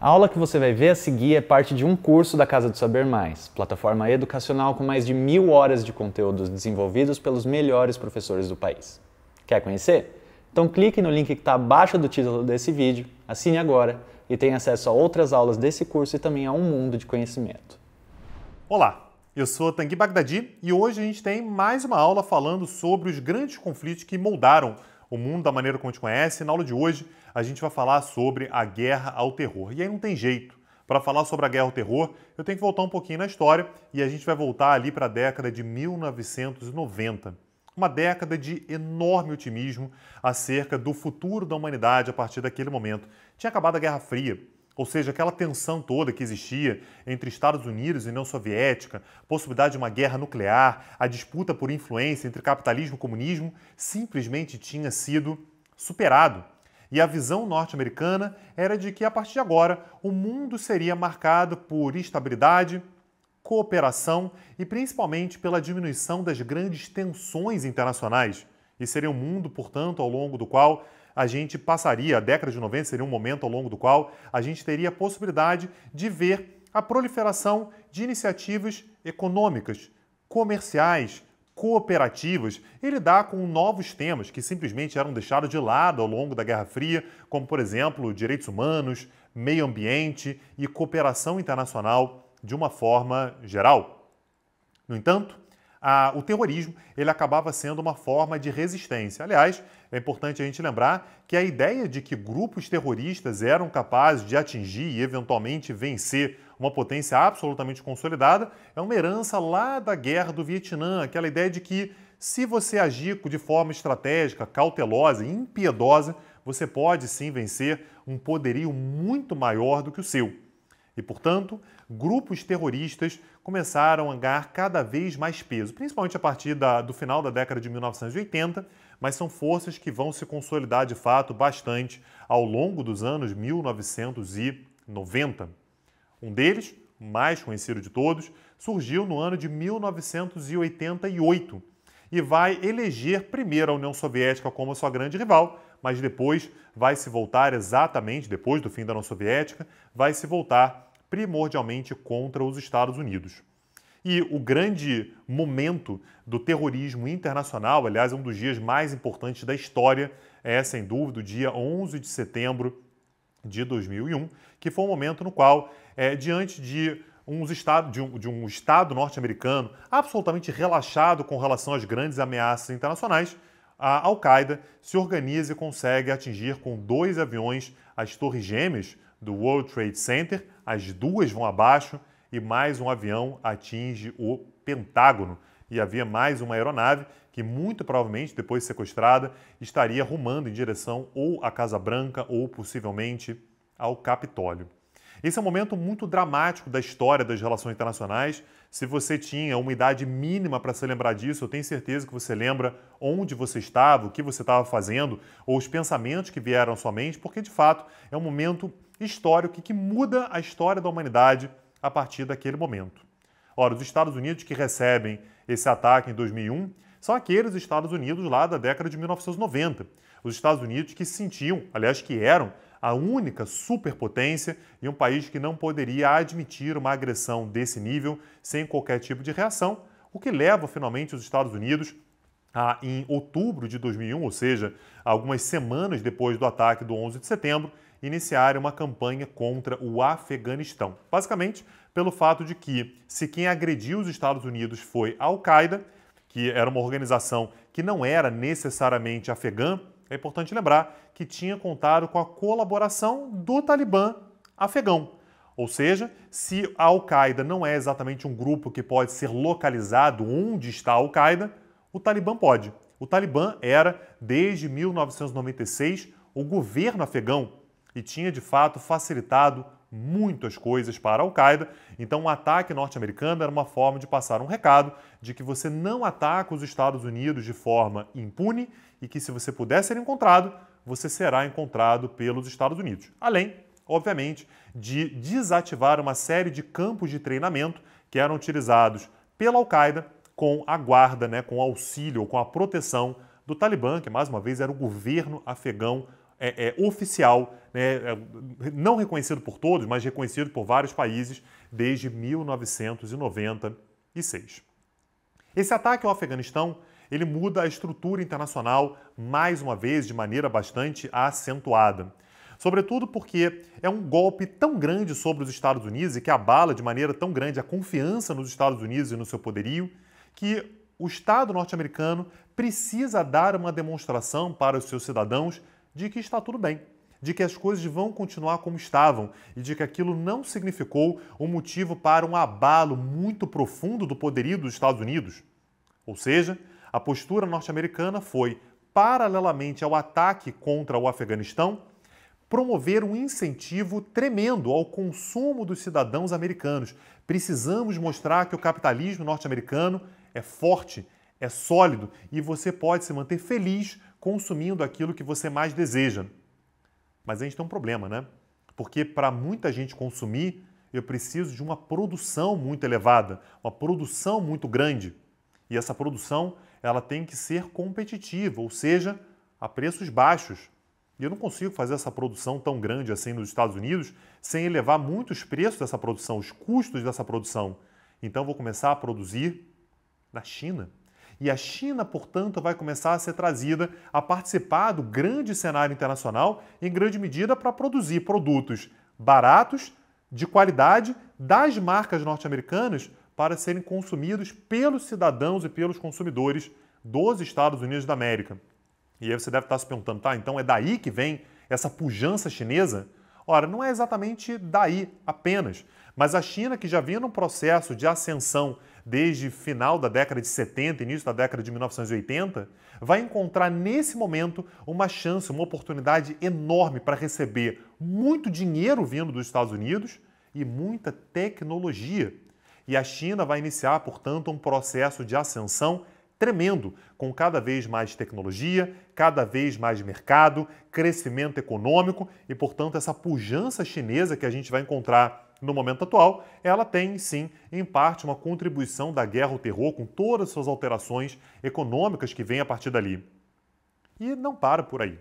A aula que você vai ver a seguir é parte de um curso da Casa do Saber Mais, plataforma educacional com mais de mil horas de conteúdos desenvolvidos pelos melhores professores do país. Quer conhecer? Então clique no link que está abaixo do título desse vídeo, assine agora e tenha acesso a outras aulas desse curso e também a um mundo de conhecimento. Olá, eu sou Tanguy Bagdadi e hoje a gente tem mais uma aula falando sobre os grandes conflitos que moldaram o mundo da maneira como a gente conhece. Na aula de hoje, a gente vai falar sobre a guerra ao terror. E aí não tem jeito. Para falar sobre a guerra ao terror, eu tenho que voltar um pouquinho na história e a gente vai voltar ali para a década de 1990. Uma década de enorme otimismo acerca do futuro da humanidade a partir daquele momento. Tinha acabado a Guerra Fria, ou seja, aquela tensão toda que existia entre Estados Unidos e União Soviética, possibilidade de uma guerra nuclear, a disputa por influência entre capitalismo e comunismo, simplesmente tinha sido superado. E a visão norte-americana era de que, a partir de agora, o mundo seria marcado por estabilidade, cooperação e principalmente pela diminuição das grandes tensões internacionais. E seria um mundo, portanto, ao longo do qual a gente passaria, a década de 90 seria um momento ao longo do qual a gente teria a possibilidade de ver a proliferação de iniciativas econômicas, comerciais, cooperativas e lidar com novos temas que simplesmente eram deixados de lado ao longo da Guerra Fria, como, por exemplo, direitos humanos, meio ambiente e cooperação internacional de uma forma geral. No entanto, a, o terrorismo ele acabava sendo uma forma de resistência. Aliás, é importante a gente lembrar que a ideia de que grupos terroristas eram capazes de atingir e eventualmente vencer uma potência absolutamente consolidada é uma herança lá da guerra do Vietnã, aquela ideia de que se você agir de forma estratégica, cautelosa e impiedosa, você pode sim vencer um poderio muito maior do que o seu. E, portanto, grupos terroristas começaram a ganhar cada vez mais peso, principalmente a partir da, do final da década de 1980, mas são forças que vão se consolidar de fato bastante ao longo dos anos 1990. Um deles, mais conhecido de todos, surgiu no ano de 1988 e vai eleger primeiro a União Soviética como sua grande rival mas depois vai se voltar exatamente depois do fim da União Soviética, vai se voltar primordialmente contra os Estados Unidos. E o grande momento do terrorismo internacional, aliás, é um dos dias mais importantes da história, é sem dúvida o dia 11 de setembro de 2001, que foi um momento no qual, é, diante de, uns estado, de, um, de um Estado norte-americano absolutamente relaxado com relação às grandes ameaças internacionais, a Al-Qaeda se organiza e consegue atingir com dois aviões as torres gêmeas do World Trade Center, as duas vão abaixo e mais um avião atinge o Pentágono. E havia mais uma aeronave que muito provavelmente, depois de sequestrada, estaria rumando em direção ou à Casa Branca ou possivelmente ao Capitólio. Esse é um momento muito dramático da história das relações internacionais. Se você tinha uma idade mínima para se lembrar disso, eu tenho certeza que você lembra onde você estava, o que você estava fazendo, ou os pensamentos que vieram à sua mente, porque de fato é um momento histórico que muda a história da humanidade a partir daquele momento. Ora, os Estados Unidos que recebem esse ataque em 2001 são aqueles Estados Unidos lá da década de 1990. Os Estados Unidos que sentiam, aliás, que eram a única superpotência e um país que não poderia admitir uma agressão desse nível sem qualquer tipo de reação, o que leva finalmente os Estados Unidos a, em outubro de 2001, ou seja, algumas semanas depois do ataque do 11 de setembro, iniciar uma campanha contra o Afeganistão. Basicamente, pelo fato de que, se quem agrediu os Estados Unidos foi a Al-Qaeda, que era uma organização que não era necessariamente afegã, é importante lembrar que tinha contado com a colaboração do Talibã afegão. Ou seja, se a Al-Qaeda não é exatamente um grupo que pode ser localizado onde está a Al-Qaeda, o Talibã pode. O Talibã era, desde 1996, o governo afegão e tinha de fato facilitado muitas coisas para a Al-Qaeda. Então, um ataque norte-americano era uma forma de passar um recado de que você não ataca os Estados Unidos de forma impune e que, se você puder ser encontrado, você será encontrado pelos Estados Unidos. Além, obviamente, de desativar uma série de campos de treinamento que eram utilizados pela Al-Qaeda com a guarda, né, com o auxílio, com a proteção do Talibã, que mais uma vez era o governo afegão é, é, oficial, né, é, não reconhecido por todos, mas reconhecido por vários países desde 1996. Esse ataque ao Afeganistão ele muda a estrutura internacional mais uma vez de maneira bastante acentuada. Sobretudo porque é um golpe tão grande sobre os Estados Unidos e que abala de maneira tão grande a confiança nos Estados Unidos e no seu poderio, que o Estado norte-americano precisa dar uma demonstração para os seus cidadãos de que está tudo bem, de que as coisas vão continuar como estavam e de que aquilo não significou um motivo para um abalo muito profundo do poderio dos Estados Unidos. Ou seja, a postura norte-americana foi, paralelamente ao ataque contra o Afeganistão, promover um incentivo tremendo ao consumo dos cidadãos americanos. Precisamos mostrar que o capitalismo norte-americano é forte, é sólido e você pode se manter feliz consumindo aquilo que você mais deseja. Mas a gente tem um problema, né? Porque para muita gente consumir, eu preciso de uma produção muito elevada, uma produção muito grande. E essa produção, ela tem que ser competitiva, ou seja, a preços baixos. E eu não consigo fazer essa produção tão grande assim nos Estados Unidos sem elevar muito os preços dessa produção, os custos dessa produção. Então vou começar a produzir na China e a China, portanto, vai começar a ser trazida a participar do grande cenário internacional em grande medida para produzir produtos baratos, de qualidade, das marcas norte-americanas para serem consumidos pelos cidadãos e pelos consumidores dos Estados Unidos da América. E aí você deve estar se perguntando, tá? Então é daí que vem essa pujança chinesa? Ora, não é exatamente daí apenas, mas a China, que já vinha num processo de ascensão desde final da década de 70, início da década de 1980, vai encontrar nesse momento uma chance, uma oportunidade enorme para receber muito dinheiro vindo dos Estados Unidos e muita tecnologia. E a China vai iniciar, portanto, um processo de ascensão tremendo, com cada vez mais tecnologia, cada vez mais mercado, crescimento econômico e, portanto, essa pujança chinesa que a gente vai encontrar no momento atual, ela tem sim, em parte, uma contribuição da guerra ao terror, com todas as suas alterações econômicas que vêm a partir dali. E não para por aí.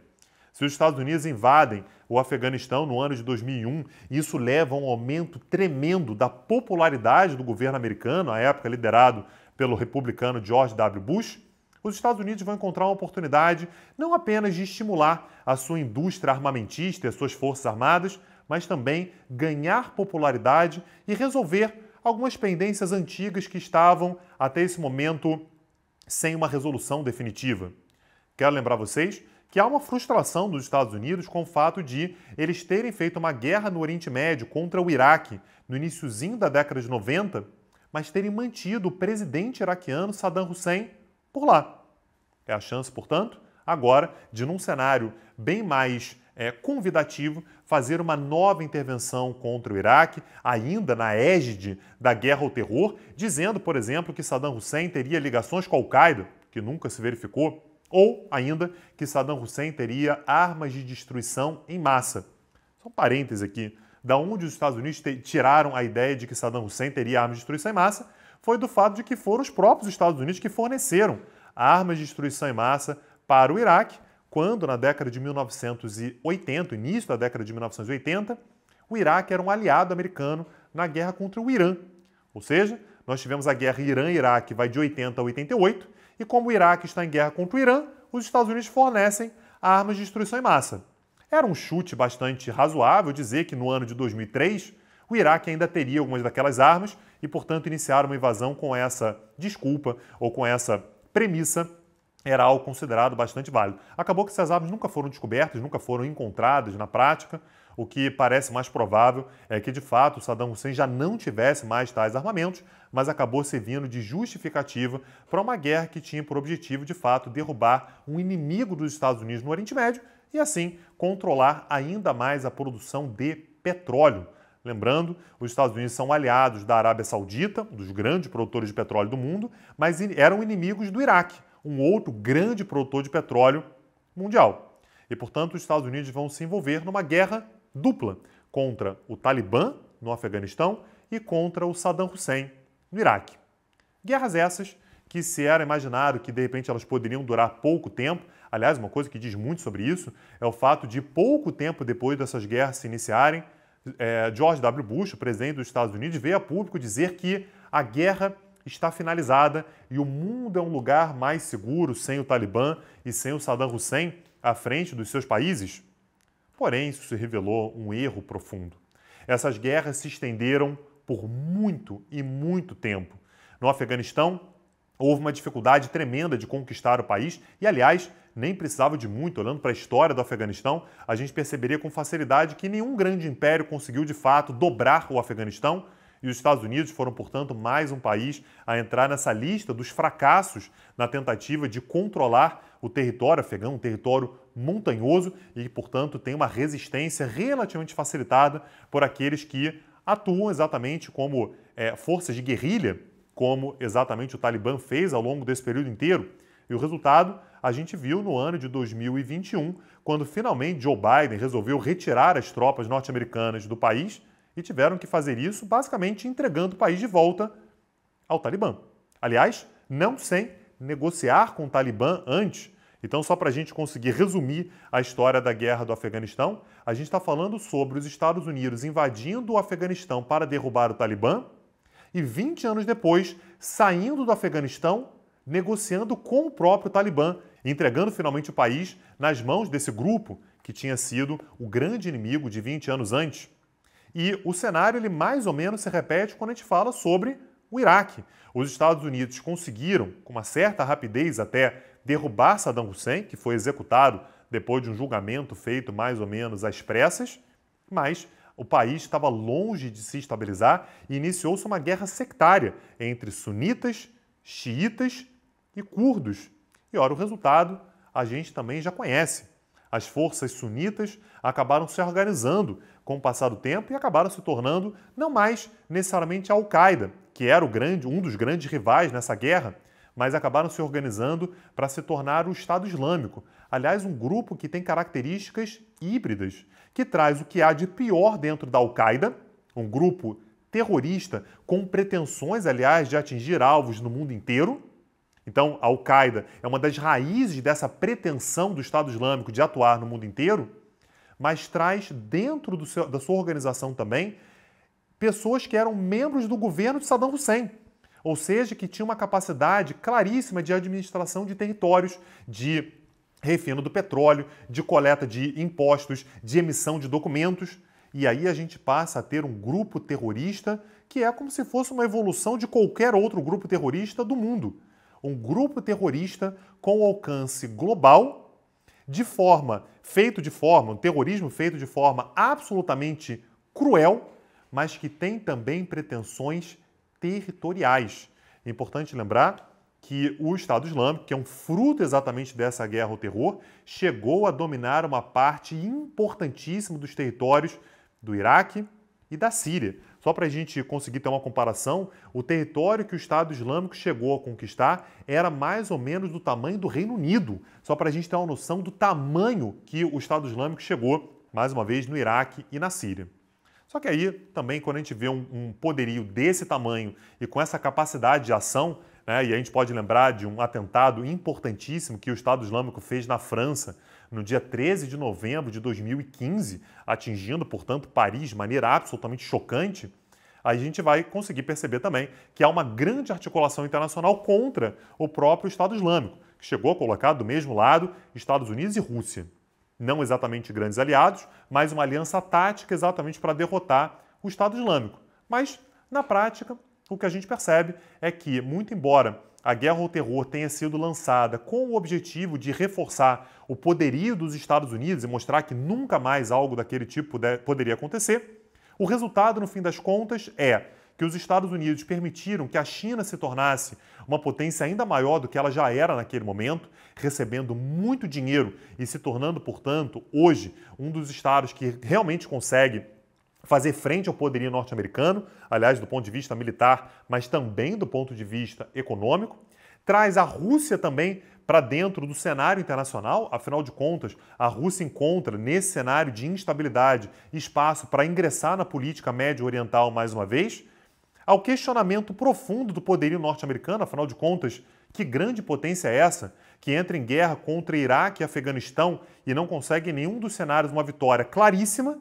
Se os Estados Unidos invadem o Afeganistão no ano de 2001, isso leva a um aumento tremendo da popularidade do governo americano, à época liderado pelo republicano George W. Bush, os Estados Unidos vão encontrar uma oportunidade não apenas de estimular a sua indústria armamentista e as suas forças armadas, mas também ganhar popularidade e resolver algumas pendências antigas que estavam até esse momento sem uma resolução definitiva. Quero lembrar vocês que há uma frustração dos Estados Unidos com o fato de eles terem feito uma guerra no Oriente Médio contra o Iraque no iníciozinho da década de 90 mas terem mantido o presidente iraquiano Saddam Hussein por lá. É a chance, portanto, agora de, num cenário bem mais é, convidativo, fazer uma nova intervenção contra o Iraque, ainda na égide da guerra ao terror, dizendo, por exemplo, que Saddam Hussein teria ligações com Al-Qaeda, que nunca se verificou, ou ainda que Saddam Hussein teria armas de destruição em massa. Só um parêntese aqui da onde os Estados Unidos tiraram a ideia de que Saddam Hussein teria armas de destruição em massa, foi do fato de que foram os próprios Estados Unidos que forneceram armas de destruição em massa para o Iraque, quando na década de 1980, início da década de 1980, o Iraque era um aliado americano na guerra contra o Irã. Ou seja, nós tivemos a guerra Irã-Iraque, vai de 80 a 88, e como o Iraque está em guerra contra o Irã, os Estados Unidos fornecem armas de destruição em massa. Era um chute bastante razoável dizer que no ano de 2003 o Iraque ainda teria algumas daquelas armas e, portanto, iniciar uma invasão com essa desculpa ou com essa premissa era algo considerado bastante válido. Acabou que essas armas nunca foram descobertas, nunca foram encontradas na prática. O que parece mais provável é que, de fato, Saddam Hussein já não tivesse mais tais armamentos, mas acabou servindo de justificativa para uma guerra que tinha por objetivo, de fato, derrubar um inimigo dos Estados Unidos no Oriente Médio e assim controlar ainda mais a produção de petróleo. Lembrando, os Estados Unidos são aliados da Arábia Saudita, um dos grandes produtores de petróleo do mundo, mas eram inimigos do Iraque, um outro grande produtor de petróleo mundial. E, portanto, os Estados Unidos vão se envolver numa guerra dupla contra o Talibã, no Afeganistão, e contra o Saddam Hussein, no Iraque. Guerras essas que se era imaginado que de repente elas poderiam durar pouco tempo, aliás, uma coisa que diz muito sobre isso é o fato de pouco tempo depois dessas guerras se iniciarem, é, George W. Bush, o presidente dos Estados Unidos, veio a público dizer que a guerra está finalizada e o mundo é um lugar mais seguro sem o Talibã e sem o Saddam Hussein à frente dos seus países? Porém, isso se revelou um erro profundo. Essas guerras se estenderam por muito e muito tempo. No Afeganistão, houve uma dificuldade tremenda de conquistar o país e, aliás, nem precisava de muito. Olhando para a história do Afeganistão, a gente perceberia com facilidade que nenhum grande império conseguiu de fato dobrar o Afeganistão. E os Estados Unidos foram, portanto, mais um país a entrar nessa lista dos fracassos na tentativa de controlar o território afegão, um território montanhoso e que, portanto, tem uma resistência relativamente facilitada por aqueles que atuam exatamente como é, forças de guerrilha como exatamente o Talibã fez ao longo desse período inteiro. E o resultado a gente viu no ano de 2021, quando finalmente Joe Biden resolveu retirar as tropas norte-americanas do país e tiveram que fazer isso basicamente entregando o país de volta ao Talibã. Aliás, não sem negociar com o Talibã antes. Então, só para a gente conseguir resumir a história da guerra do Afeganistão, a gente está falando sobre os Estados Unidos invadindo o Afeganistão para derrubar o Talibã e 20 anos depois, saindo do Afeganistão, negociando com o próprio Talibã, entregando finalmente o país nas mãos desse grupo que tinha sido o grande inimigo de 20 anos antes. E o cenário ele mais ou menos se repete quando a gente fala sobre o Iraque. Os Estados Unidos conseguiram, com uma certa rapidez até, derrubar Saddam Hussein, que foi executado depois de um julgamento feito mais ou menos às pressas, mas o país estava longe de se estabilizar e iniciou-se uma guerra sectária entre sunitas, xiitas e curdos. E ora, o resultado a gente também já conhece. As forças sunitas acabaram se organizando com o passar do tempo e acabaram se tornando não mais necessariamente a Al-Qaeda, que era grande, um dos grandes rivais nessa guerra, mas acabaram se organizando para se tornar o Estado Islâmico. Aliás, um grupo que tem características híbridas, que traz o que há de pior dentro da Al-Qaeda, um grupo terrorista com pretensões, aliás, de atingir alvos no mundo inteiro. Então, a Al-Qaeda é uma das raízes dessa pretensão do Estado Islâmico de atuar no mundo inteiro, mas traz dentro seu, da sua organização também pessoas que eram membros do governo de Saddam Hussein ou seja, que tinha uma capacidade claríssima de administração de territórios, de refino do petróleo, de coleta de impostos, de emissão de documentos. E aí a gente passa a ter um grupo terrorista que é como se fosse uma evolução de qualquer outro grupo terrorista do mundo. Um grupo terrorista com alcance global, de forma, feito de forma, um terrorismo feito de forma absolutamente cruel, mas que tem também pretensões territoriais. É importante lembrar que o Estado Islâmico, que é um fruto exatamente dessa guerra ao terror, chegou a dominar uma parte importantíssima dos territórios do Iraque e da Síria. Só para a gente conseguir ter uma comparação, o território que o Estado Islâmico chegou a conquistar era mais ou menos do tamanho do Reino Unido. Só para a gente ter uma noção do tamanho que o Estado Islâmico chegou, mais uma vez, no Iraque e na Síria. Só que aí também, quando a gente vê um, um poderio desse tamanho e com essa capacidade de ação, né, e a gente pode lembrar de um atentado importantíssimo que o Estado Islâmico fez na França no dia 13 de novembro de 2015, atingindo, portanto, Paris de maneira absolutamente chocante a gente vai conseguir perceber também que há uma grande articulação internacional contra o próprio Estado Islâmico, que chegou a colocar do mesmo lado Estados Unidos e Rússia não exatamente grandes aliados, mas uma aliança tática exatamente para derrotar o Estado Islâmico. Mas, na prática, o que a gente percebe é que, muito embora a guerra ao terror tenha sido lançada com o objetivo de reforçar o poderio dos Estados Unidos e mostrar que nunca mais algo daquele tipo poderia acontecer, o resultado, no fim das contas, é que os Estados Unidos permitiram que a China se tornasse uma potência ainda maior do que ela já era naquele momento, recebendo muito dinheiro e se tornando, portanto, hoje um dos estados que realmente consegue fazer frente ao poderio norte-americano, aliás, do ponto de vista militar, mas também do ponto de vista econômico. Traz a Rússia também para dentro do cenário internacional, afinal de contas, a Rússia encontra nesse cenário de instabilidade espaço para ingressar na política médio-oriental mais uma vez ao questionamento profundo do poderio norte-americano, afinal de contas, que grande potência é essa que entra em guerra contra Iraque e Afeganistão e não consegue em nenhum dos cenários uma vitória claríssima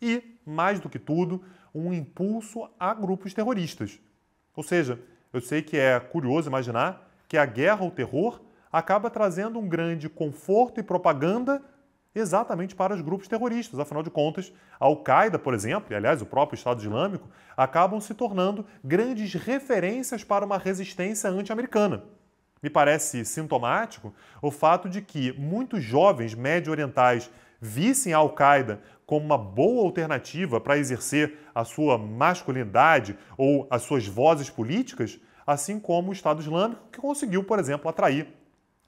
e, mais do que tudo, um impulso a grupos terroristas. Ou seja, eu sei que é curioso imaginar que a guerra ou terror acaba trazendo um grande conforto e propaganda exatamente para os grupos terroristas. Afinal de contas, a Al-Qaeda, por exemplo, e aliás o próprio Estado Islâmico, acabam se tornando grandes referências para uma resistência anti-americana. Me parece sintomático o fato de que muitos jovens médio-orientais vissem a Al-Qaeda como uma boa alternativa para exercer a sua masculinidade ou as suas vozes políticas, assim como o Estado Islâmico, que conseguiu, por exemplo, atrair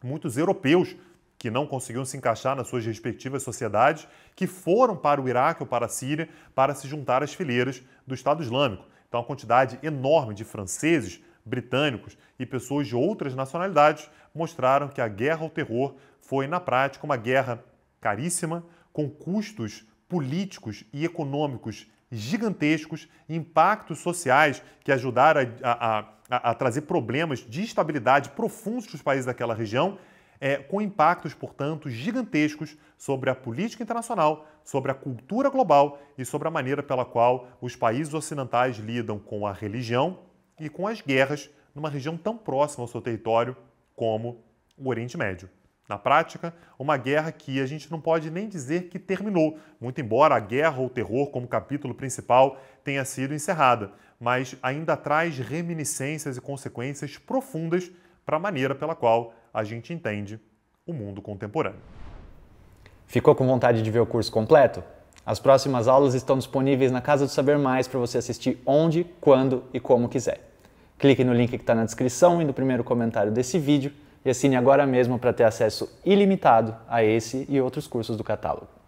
muitos europeus que não conseguiam se encaixar nas suas respectivas sociedades, que foram para o Iraque ou para a Síria para se juntar às fileiras do Estado Islâmico. Então, a quantidade enorme de franceses, britânicos e pessoas de outras nacionalidades mostraram que a guerra ao terror foi, na prática, uma guerra caríssima, com custos políticos e econômicos gigantescos, impactos sociais que ajudaram a, a, a, a trazer problemas de estabilidade profundos para os países daquela região é, com impactos, portanto, gigantescos sobre a política internacional, sobre a cultura global e sobre a maneira pela qual os países ocidentais lidam com a religião e com as guerras numa região tão próxima ao seu território como o Oriente Médio. Na prática, uma guerra que a gente não pode nem dizer que terminou, muito embora a guerra ou o terror como capítulo principal tenha sido encerrada, mas ainda traz reminiscências e consequências profundas para a maneira pela qual a gente entende o mundo contemporâneo. Ficou com vontade de ver o curso completo? As próximas aulas estão disponíveis na Casa do Saber Mais para você assistir onde, quando e como quiser. Clique no link que está na descrição e no primeiro comentário desse vídeo e assine agora mesmo para ter acesso ilimitado a esse e outros cursos do catálogo.